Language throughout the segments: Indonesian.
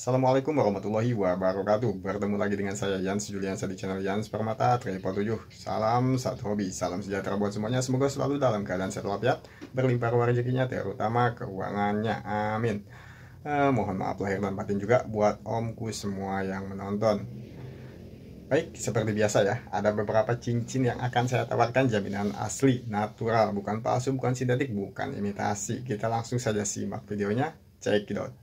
Assalamualaikum warahmatullahi wabarakatuh Bertemu lagi dengan saya Yans Juliansa di channel Jan's Permata Triple 7 Salam satu hobi, salam sejahtera buat semuanya Semoga selalu dalam keadaan sehat walafiat ya. Berlimpah ruang rezekinya terutama keuangannya Amin eh, Mohon maaf lahir dan batin juga buat omku semua yang menonton Baik, seperti biasa ya, ada beberapa cincin yang akan saya tawarkan jaminan asli, natural, bukan palsu, bukan sintetik, bukan imitasi. Kita langsung saja simak videonya, check it out.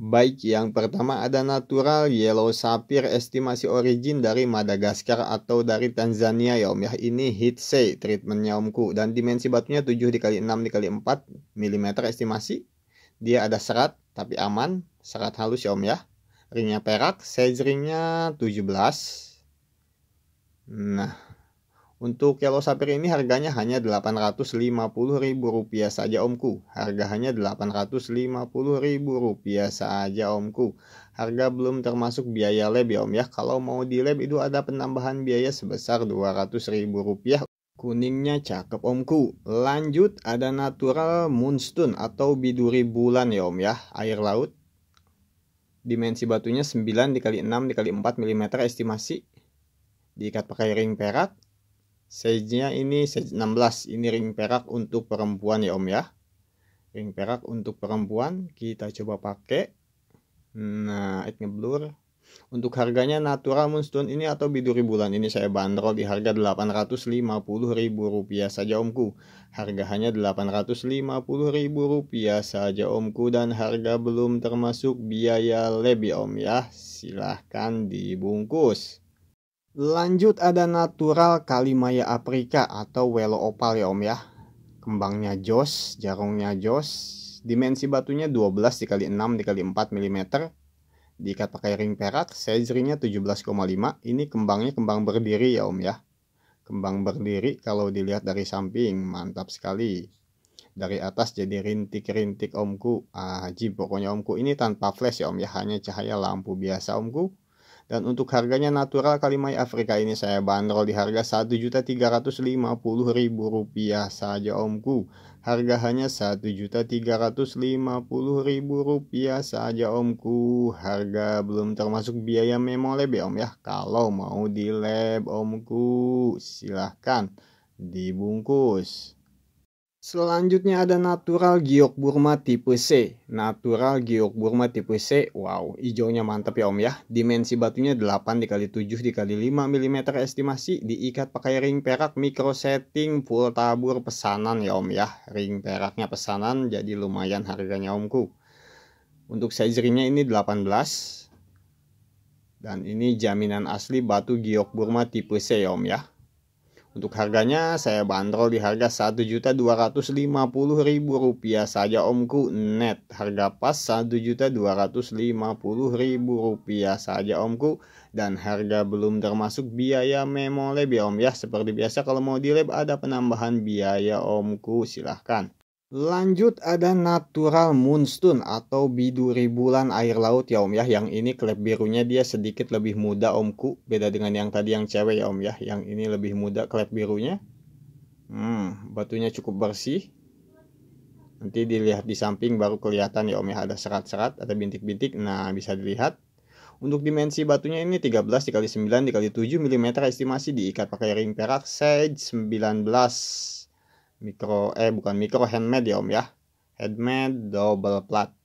Baik, yang pertama ada natural yellow sapphire estimasi origin dari Madagaskar atau dari Tanzania ya om ya. Ini heat say treatmentnya omku dan dimensi batunya 7 dikali 6 dikali 4 mm estimasi. Dia ada serat tapi aman, serat halus ya om ya. Ringnya perak, size ringnya 17. Nah, untuk yellow sapphire ini harganya hanya Rp850.000 saja omku. Harga hanya Rp850.000 saja omku. Harga belum termasuk biaya lab ya om ya. Kalau mau di lab itu ada penambahan biaya sebesar Rp200.000 Kuningnya cakep omku. Lanjut ada natural moonstone atau biduri bulan ya om ya. Air laut. Dimensi batunya 9 dikali 6 dikali 4 mm estimasi. Diikat pakai ring perak size ini size 16. Ini ring perak untuk perempuan ya Om ya. Ring perak untuk perempuan kita coba pakai. Nah, it ngeblur. Untuk harganya natural Moonstone ini atau biduri bulan ini saya bandrol di harga Rp850.000 saja omku. Harga hanya Rp850.000 saja omku dan harga belum termasuk biaya lebih ya, om ya. Silahkan dibungkus. Lanjut ada natural kalimaya afrika atau welo opal ya om ya. Kembangnya jos, jarungnya jos. Dimensi batunya 12 dikali 6 dikali 4 mm. Diikat pakai ring perak, size ringnya 17,5. Ini kembangnya kembang berdiri ya om ya. Kembang berdiri kalau dilihat dari samping, mantap sekali. Dari atas jadi rintik-rintik omku. Ah, jib, pokoknya omku ini tanpa flash ya om ya, hanya cahaya lampu biasa omku dan untuk harganya natural Kalimai Afrika ini saya bandrol di harga Rp1.350.000 saja omku. Harga hanya Rp1.350.000 saja omku. Harga belum termasuk biaya memo lab ya, om ya. Kalau mau di lab omku silahkan dibungkus. Selanjutnya ada Natural Giok Burma tipe C. Natural Giok Burma tipe C. Wow, hijaunya mantap ya Om ya. Dimensi batunya 8 dikali 7 dikali 5 mm estimasi diikat pakai ring perak micro setting full tabur pesanan ya Om ya. Ring peraknya pesanan jadi lumayan harganya Omku. Untuk size ringnya ini 18. Dan ini jaminan asli batu giok Burma tipe C ya Om ya. Untuk harganya saya bandrol di harga Rp1.250.000 saja omku net. Harga pas Rp1.250.000 saja omku dan harga belum termasuk biaya memo lab ya om ya. Seperti biasa kalau mau di lab ada penambahan biaya omku silahkan. Lanjut ada natural moonstone atau biduri bulan air laut ya om ya. Yang ini klep birunya dia sedikit lebih muda omku. Beda dengan yang tadi yang cewek ya om ya. Yang ini lebih muda klep birunya. Hmm, batunya cukup bersih. Nanti dilihat di samping baru kelihatan ya om ya. Ada serat-serat, ada bintik-bintik. Nah bisa dilihat. Untuk dimensi batunya ini 13 dikali 9 dikali 7 mm estimasi diikat pakai ring perak size 19 mikro eh bukan mikro handmade ya om ya handmade double plat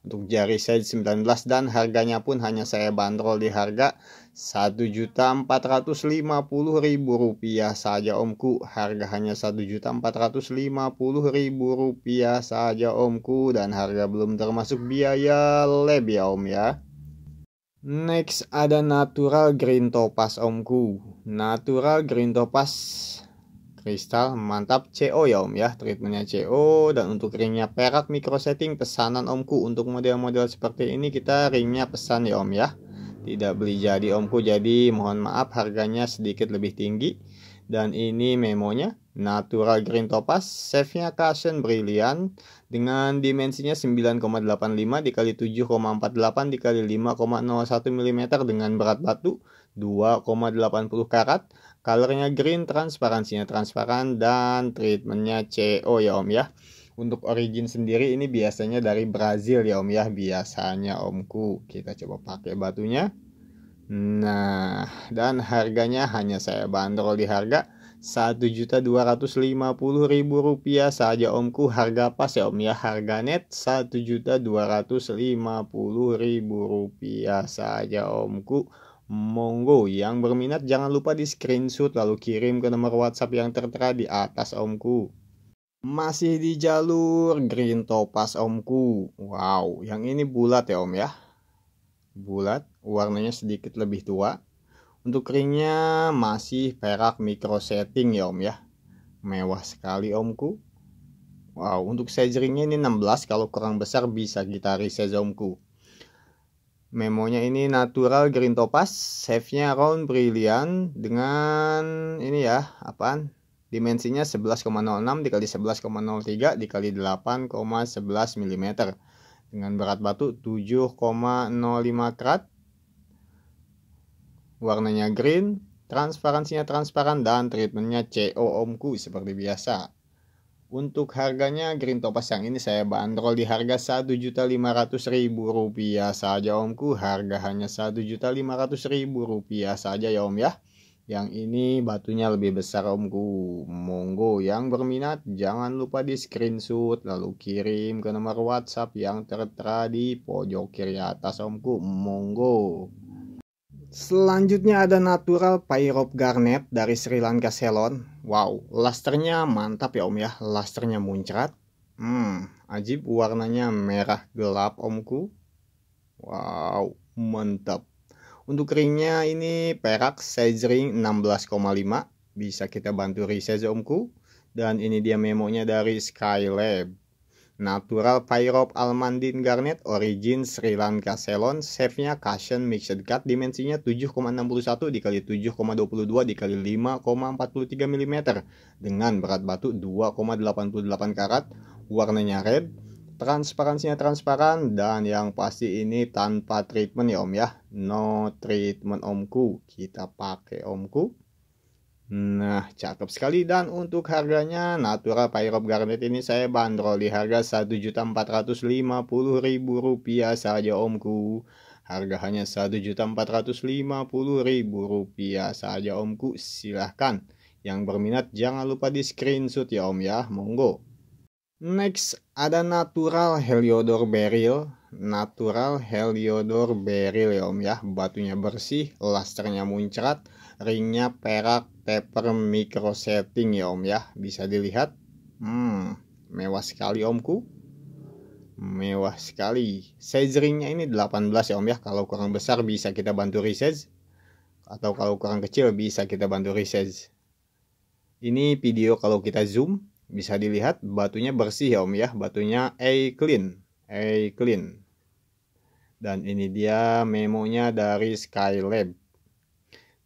untuk jari saya 19 dan harganya pun hanya saya bandrol di harga ribu rupiah saja omku harga hanya ribu rupiah saja omku dan harga belum termasuk biaya lab ya om ya Next ada natural green topas omku Natural green topas kristal, mantap CO ya om ya, treatmentnya CO dan untuk ringnya perak micro setting pesanan omku untuk model-model seperti ini kita ringnya pesan ya om ya. Tidak beli jadi omku jadi mohon maaf harganya sedikit lebih tinggi dan ini memonya Natural Green Topaz, safe nya Cushion Brilliant dengan dimensinya 9,85 dikali 7,48 dikali 5,01 mm dengan berat batu 2,80 karat Colornya green, transparansinya transparan, dan treatmentnya CO ya om ya. Untuk origin sendiri ini biasanya dari Brazil ya om ya, biasanya omku. Kita coba pakai batunya. Nah, dan harganya hanya saya bandrol di harga Rp1.250.000 saja omku harga pas ya om ya harga net Rp1.250.000 saja omku Monggo yang berminat jangan lupa di screenshot lalu kirim ke nomor WhatsApp yang tertera di atas omku. Masih di jalur green topas omku. Wow, yang ini bulat ya om ya. Bulat, warnanya sedikit lebih tua. Untuk ringnya masih perak micro setting ya om ya. Mewah sekali omku. Wow, untuk size ringnya ini 16 kalau kurang besar bisa kita resize omku. Memonya ini natural green topaz, save-nya round brilliant dengan ini ya, apaan? Dimensinya 11,06 dikali 11,03 dikali 8,11 mm. Dengan berat batu 7,05 karat. Warnanya green, transparansinya transparan dan treatmentnya CO omku seperti biasa. Untuk harganya Green Topaz yang ini saya bandrol di harga Rp1.500.000 saja omku. Harga hanya Rp1.500.000 saja ya om ya. Yang ini batunya lebih besar omku. Monggo yang berminat jangan lupa di screenshot lalu kirim ke nomor WhatsApp yang tertera di pojok kiri atas omku. Monggo. Selanjutnya ada natural Pyrope Garnet dari Sri Lanka Ceylon Wow, lasternya mantap ya om ya. Lasternya muncrat. Hmm, ajib warnanya merah gelap omku. Wow, mantap. Untuk ringnya ini perak size ring 16,5. Bisa kita bantu resize omku. Dan ini dia memonya dari Skylab. Natural pyrope Almandin Garnet Origin Sri Lanka Ceylon safe nya Cushion Mixed Cut Dimensinya 7,61 dikali 7,22 dikali 5,43 mm Dengan berat batu 2,88 karat Warnanya red Transparansinya transparan Dan yang pasti ini tanpa treatment ya om ya No treatment omku Kita pakai omku Nah, cakep sekali dan untuk harganya Natura Pyrop Garnet ini saya bandrol di harga Rp1.450.000 saja omku. Harga hanya Rp1.450.000 saja omku. Silahkan. Yang berminat jangan lupa di screenshot ya om ya. Monggo. Next ada natural heliodor beril. Natural heliodor beril ya om ya. Batunya bersih, lasternya muncrat, ringnya perak, paper micro setting ya om ya bisa dilihat hmm mewah sekali omku mewah sekali sizingnya ini 18 ya om ya kalau kurang besar bisa kita bantu resize atau kalau kurang kecil bisa kita bantu resize ini video kalau kita zoom bisa dilihat batunya bersih ya om ya batunya A clean A clean dan ini dia memonya dari Skylab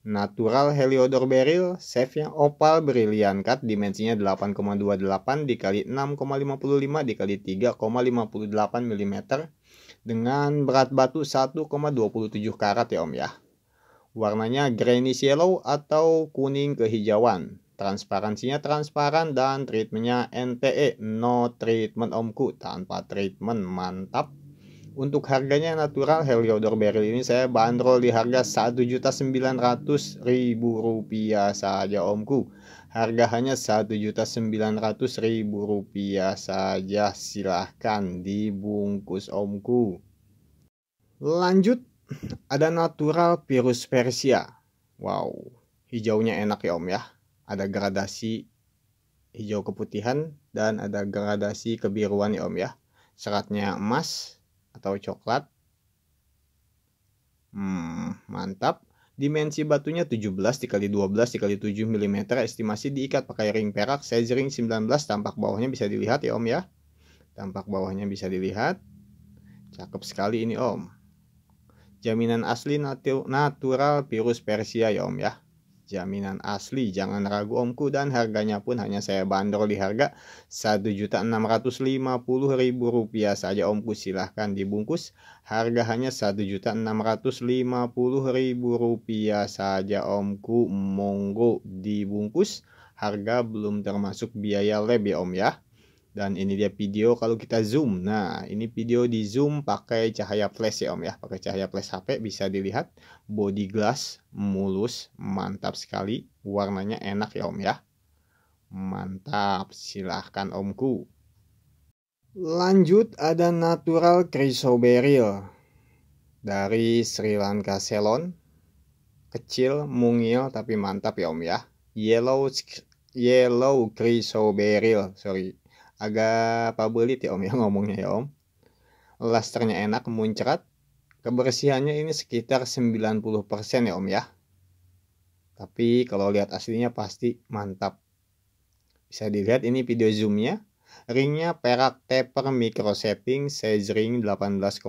Natural Heliodor Beryl, yang opal brilian cut, dimensinya 8,28 dikali 6,55 dikali 3,58 mm dengan berat batu 1,27 karat ya om ya. Warnanya greenish yellow atau kuning kehijauan. Transparansinya transparan dan treatmentnya NTE, no treatment omku, tanpa treatment mantap. Untuk harganya natural Heliodor Beryl ini saya bandrol di harga Rp1.900.000 saja omku. Harga hanya Rp1.900.000 saja. Silahkan dibungkus omku. Lanjut ada natural virus Persia. Wow, hijaunya enak ya om ya. Ada gradasi hijau keputihan dan ada gradasi kebiruan ya om ya. Seratnya emas, atau coklat. Hmm, mantap. Dimensi batunya 17 dikali 12 dikali 7 mm estimasi diikat pakai ring perak size ring 19 tampak bawahnya bisa dilihat ya om ya. Tampak bawahnya bisa dilihat. Cakep sekali ini om. Jaminan asli natu natural virus Persia ya om ya jaminan asli. Jangan ragu omku dan harganya pun hanya saya bandrol di harga Rp1.650.000 saja omku silahkan dibungkus. Harga hanya Rp1.650.000 saja omku monggo dibungkus. Harga belum termasuk biaya lebih ya, om ya dan ini dia video kalau kita zoom nah ini video di zoom pakai cahaya flash ya om ya pakai cahaya flash HP bisa dilihat body glass mulus mantap sekali warnanya enak ya om ya mantap silahkan omku lanjut ada natural chrysoberyl dari Sri Lanka Ceylon kecil mungil tapi mantap ya om ya yellow yellow chrysoberyl sorry Agak pabelit ya om ya ngomongnya ya om. Lasternya enak, muncrat. Kebersihannya ini sekitar 90% ya om ya. Tapi kalau lihat aslinya pasti mantap. Bisa dilihat ini video zoomnya. Ringnya perak taper micro setting size ring 18,5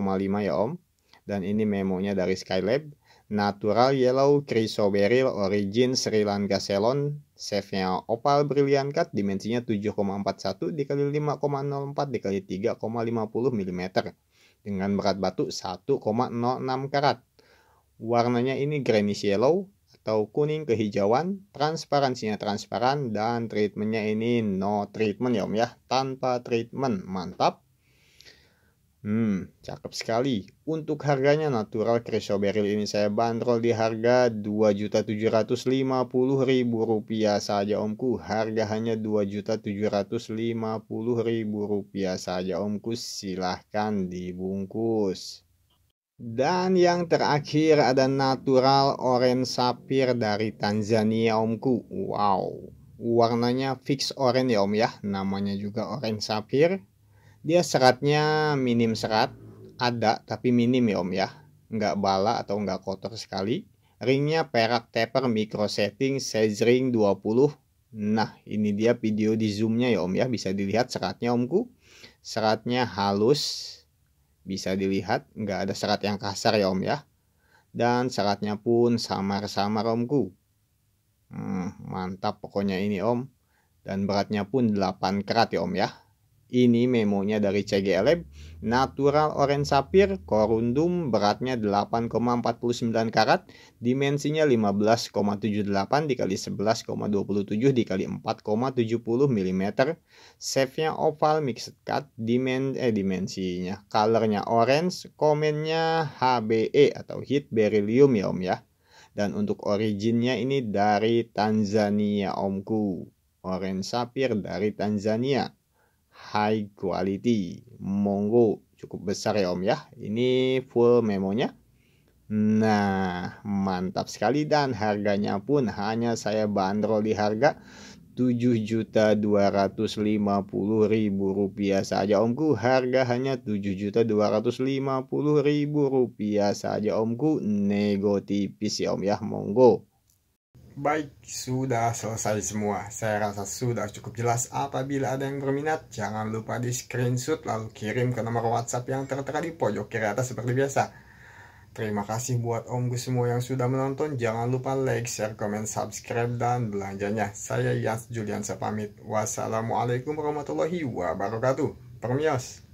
ya om. Dan ini memonya dari Skylab. Natural Yellow Chrysoberyl Origin Sri Lanka Ceylon Save-nya opal brilliant cut dimensinya 7,41 dikali 5,04 dikali 3,50 mm dengan berat batu 1,06 karat. Warnanya ini greenish yellow atau kuning kehijauan, transparansinya transparan dan treatmentnya ini no treatment ya om ya, tanpa treatment. Mantap. Hmm, cakep sekali. Untuk harganya natural Creso Beryl ini saya bandrol di harga Rp2.750.000 saja omku. Harga hanya Rp2.750.000 saja omku. Silahkan dibungkus. Dan yang terakhir ada natural orange sapir dari Tanzania omku. Wow. Warnanya fix orange ya om ya. Namanya juga orange sapir dia seratnya minim serat, ada tapi minim ya om ya. Nggak bala atau nggak kotor sekali. Ringnya perak taper micro setting size ring 20. Nah ini dia video di zoomnya ya om ya. Bisa dilihat seratnya omku. Seratnya halus. Bisa dilihat nggak ada serat yang kasar ya om ya. Dan seratnya pun samar-samar omku. Hmm, mantap pokoknya ini om. Dan beratnya pun 8 kerat ya om ya. Ini memonya dari CG Lab, natural orange sapphire, corundum, beratnya 8,49 karat, dimensinya 15,78 dikali 11,27 dikali 4,70 mm, shape-nya oval mixed cut, dimen eh dimensinya, colornya orange, komennya HBE atau heat beryllium ya om ya. Dan untuk originnya ini dari Tanzania omku. Orange sapphire dari Tanzania high quality. Monggo, cukup besar ya Om ya. Ini full memonya. Nah, mantap sekali dan harganya pun hanya saya bandrol di harga Rp7.250.000 saja omku Harga hanya Rp7.250.000 saja omku Nego tipis ya om ya monggo Baik, sudah selesai semua. Saya rasa sudah cukup jelas. Apabila ada yang berminat, jangan lupa di screenshot lalu kirim ke nomor WhatsApp yang tertera di pojok kiri atas seperti biasa. Terima kasih buat Gus semua yang sudah menonton. Jangan lupa like, share, komen, subscribe, dan belanjanya. Saya Yas Julian pamit. Wassalamualaikum warahmatullahi wabarakatuh. Permios.